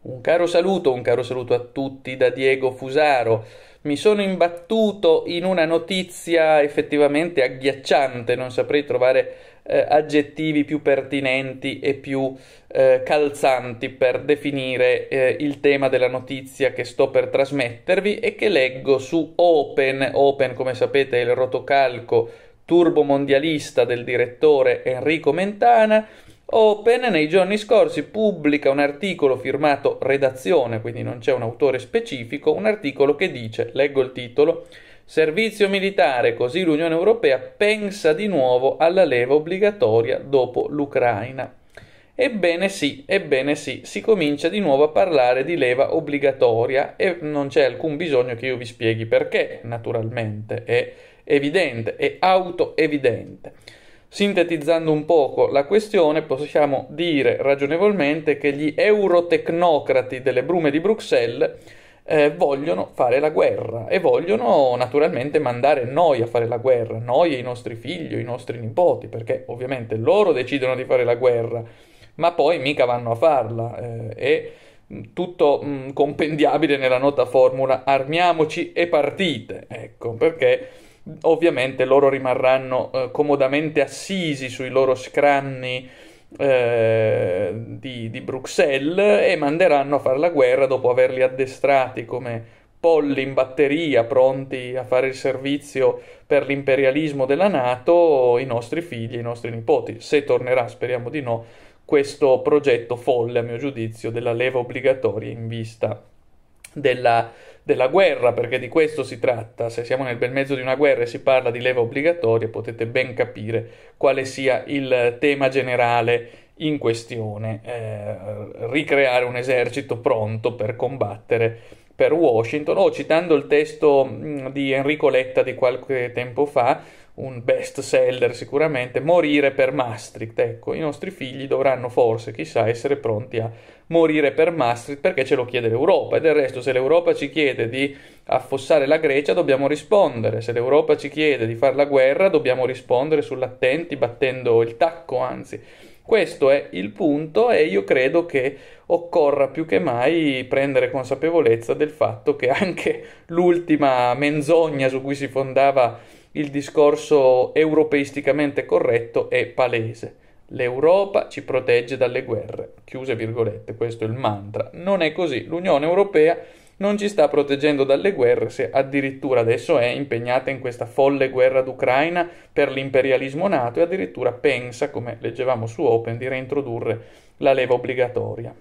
Un caro saluto, un caro saluto a tutti da Diego Fusaro. Mi sono imbattuto in una notizia effettivamente agghiacciante, non saprei trovare eh, aggettivi più pertinenti e più eh, calzanti per definire eh, il tema della notizia che sto per trasmettervi e che leggo su Open. Open, come sapete, è il rotocalco turbomondialista del direttore Enrico Mentana Open nei giorni scorsi pubblica un articolo firmato redazione, quindi non c'è un autore specifico, un articolo che dice, leggo il titolo, Servizio militare, così l'Unione Europea pensa di nuovo alla leva obbligatoria dopo l'Ucraina. Ebbene sì, ebbene sì, si comincia di nuovo a parlare di leva obbligatoria e non c'è alcun bisogno che io vi spieghi perché, naturalmente, è evidente, è auto-evidente. Sintetizzando un poco la questione, possiamo dire ragionevolmente che gli eurotecnocrati delle brume di Bruxelles eh, vogliono fare la guerra e vogliono naturalmente mandare noi a fare la guerra, noi e i nostri figli, i nostri nipoti, perché ovviamente loro decidono di fare la guerra, ma poi mica vanno a farla. Eh, e mm, tutto mh, mm, compendiabile nella nota formula armiamoci e partite, ecco perché Ovviamente loro rimarranno eh, comodamente assisi sui loro scranni eh, di, di, Bruxelles e manderanno a fare la guerra dopo averli addestrati come polli in batteria pronti a fare il servizio per l'imperialismo della Nato i nostri figli, i nostri nipoti. Se tornerà, speriamo di no, questo progetto folle, a mio giudizio, della leva obbligatoria in vista della, della guerra, perché di questo si tratta. Se siamo nel bel mezzo di una guerra e si parla di leva obbligatoria, potete ben capire quale sia il tema generale in questione. Eh, ricreare un esercito pronto per combattere per Washington, o oh, citando il testo mm, di Enrico Letta di qualche tempo fa, un best seller sicuramente, morire per Maastricht. Ecco, i nostri figli dovranno forse, chissà, essere pronti a morire per Maastricht perché ce lo chiede l'Europa. E del resto, se l'Europa ci chiede di affossare la Grecia, dobbiamo rispondere. Se l'Europa ci chiede di fare la guerra, dobbiamo rispondere sull'attenti, battendo il tacco, anzi. Questo è il punto e io credo che occorra più che mai prendere consapevolezza del fatto che anche l'ultima menzogna su cui si fondava il discorso europeisticamente corretto è palese. L'Europa ci protegge dalle guerre, chiuse virgolette, questo è il mantra. Non è così, l'Unione Europea non ci sta proteggendo dalle guerre se addirittura adesso è impegnata in questa folle guerra d'Ucraina per l'imperialismo nato e addirittura pensa, come leggevamo su Open, di reintrodurre la leva obbligatoria.